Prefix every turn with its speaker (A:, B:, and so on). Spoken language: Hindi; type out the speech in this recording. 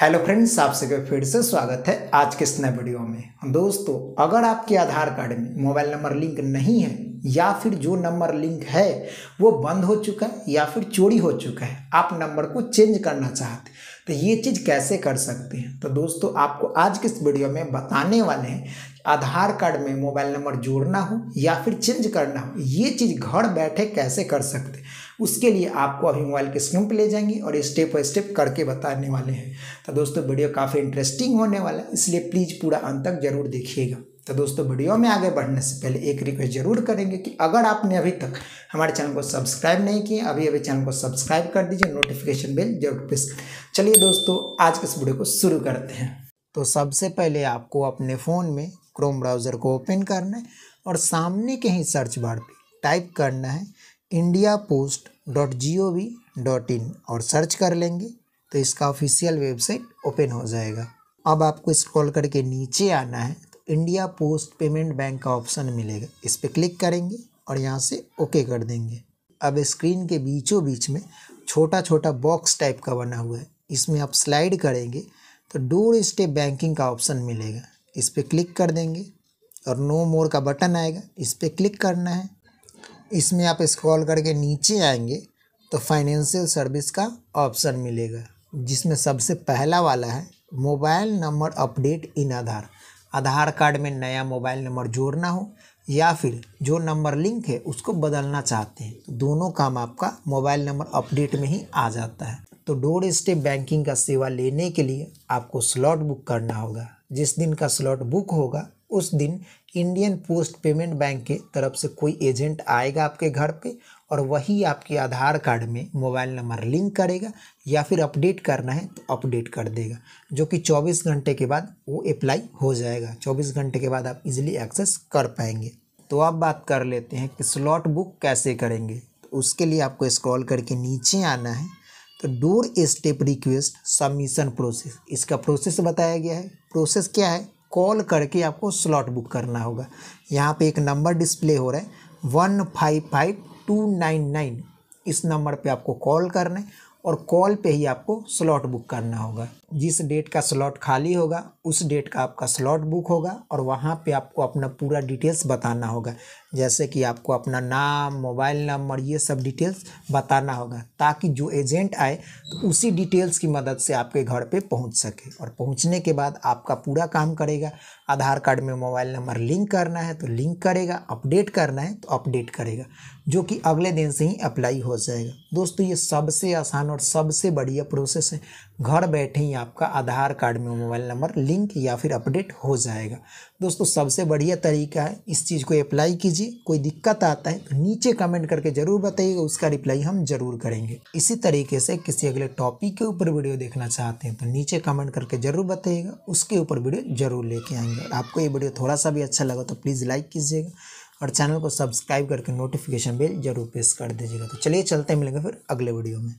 A: हेलो फ्रेंड्स आप सभी फिर से स्वागत है आज के इस नए वीडियो में दोस्तों अगर आपके आधार कार्ड में मोबाइल नंबर लिंक नहीं है या फिर जो नंबर लिंक है वो बंद हो चुका है या फिर चोरी हो चुका है आप नंबर को चेंज करना चाहते तो ये चीज़ कैसे कर सकते हैं तो दोस्तों आपको आज के इस वीडियो में बताने वाले हैं आधार कार्ड में मोबाइल नंबर जोड़ना हो या फिर चेंज करना हो ये चीज़ घर बैठे कैसे कर सकते हैं उसके लिए आपको अभी मोबाइल के स्क्रीन पर ले जाएंगे और स्टेप बाई स्टेप करके बताने वाले हैं तो दोस्तों वीडियो काफ़ी इंटरेस्टिंग होने वाला है इसलिए प्लीज़ पूरा अंत तक जरूर देखिएगा तो दोस्तों वीडियो में आगे बढ़ने से पहले एक रिक्वेस्ट जरूर करेंगे कि अगर आपने अभी तक हमारे चैनल को सब्सक्राइब नहीं किया अभी अभी चैनल को सब्सक्राइब कर दीजिए नोटिफिकेशन बिल जरूर प्रेस चलिए दोस्तों आज के इस वीडियो को शुरू करते हैं तो सबसे पहले आपको अपने फ़ोन में क्रोम ब्राउज़र को ओपन करना है और सामने के ही सर्च बार पर टाइप करना है India post dot G O V dot in और सर्च कर लेंगे तो इसका ऑफिशियल वेबसाइट ओपन हो जाएगा अब आपको स्क्रॉल करके नीचे आना है तो इंडिया पोस्ट पेमेंट बैंक का ऑप्शन मिलेगा इस पर क्लिक करेंगे और यहाँ से ओके कर देंगे अब स्क्रीन के बीचों बीच में छोटा छोटा बॉक्स टाइप का बना हुआ है इसमें आप स्लाइड करेंगे तो डोर स्टेप बैंकिंग का ऑप्शन मिलेगा इस पर क्लिक कर देंगे और नो मोर का बटन आएगा इस पर क्लिक करना है इसमें आप स्क्रॉल करके नीचे आएंगे तो फाइनेंशियल सर्विस का ऑप्शन मिलेगा जिसमें सबसे पहला वाला है mobile number update in Aadhaar Aadhaar card में नया मोबाइल नंबर जोड़ना हो या फिर जो नंबर लिंक है उसको बदलना चाहते हैं तो दोनों काम आपका मोबाइल नंबर अपडेट में ही आ जाता है तो डोर स्टेप बैंकिंग का सेवा लेने के लिए आपको स्लॉट बुक करना होगा जिस दिन का स्लॉट बुक होगा उस दिन इंडियन पोस्ट पेमेंट बैंक के तरफ से कोई एजेंट आएगा आपके घर पे और वही आपके आधार कार्ड में मोबाइल नंबर लिंक करेगा या फिर अपडेट करना है तो अपडेट कर देगा जो कि 24 घंटे के बाद वो अप्लाई हो जाएगा 24 घंटे के बाद आप इजीली एक्सेस कर पाएंगे तो अब बात कर लेते हैं कि स्लॉट बुक कैसे करेंगे तो उसके लिए आपको स्क्रॉल करके नीचे आना है तो door step request submission process इसका प्रोसेस बताया गया है प्रोसेस क्या है कॉल करके आपको स्लॉट बुक करना होगा यहाँ पे एक नंबर डिस्प्ले हो रहा है one five five two nine nine इस नंबर पे आपको कॉल करना है और कॉल पे ही आपको स्लॉट बुक करना होगा जिस डेट का स्लॉट खाली होगा उस डेट का आपका स्लॉट बुक होगा और वहाँ पे आपको अपना पूरा डिटेल्स बताना होगा जैसे कि आपको अपना नाम मोबाइल नंबर ये सब डिटेल्स बताना होगा ताकि जो एजेंट आए तो उसी डिटेल्स की मदद से आपके घर पे पहुँच सके और पहुँचने के बाद आपका पूरा काम करेगा आधार कार्ड में मोबाइल नंबर लिंक करना है तो लिंक करेगा अपडेट करना है तो अपडेट करेगा जो कि अगले दिन से ही अप्लाई हो जाएगा दोस्तों ये सबसे आसान और और सबसे बढ़िया प्रोसेस है घर बैठे ही आपका आधार कार्ड में मोबाइल नंबर लिंक या फिर अपडेट हो जाएगा दोस्तों सबसे बढ़िया तरीका है इस चीज़ को अप्लाई कीजिए कोई दिक्कत आता है तो नीचे कमेंट करके ज़रूर बताइएगा उसका रिप्लाई हम ज़रूर करेंगे इसी तरीके से किसी अगले टॉपिक के ऊपर वीडियो देखना चाहते हैं तो नीचे कमेंट करके ज़रूर बताइएगा उसके ऊपर वीडियो ज़रूर लेके आएंगे आपको ये वीडियो थोड़ा सा भी अच्छा लगा तो प्लीज़ लाइक कीजिएगा और चैनल को सब्सक्राइब करके नोटिफिकेशन बेल जरूर प्रेस कर दीजिएगा तो चलिए चलते हैं मिलेंगे फिर अगले वीडियो में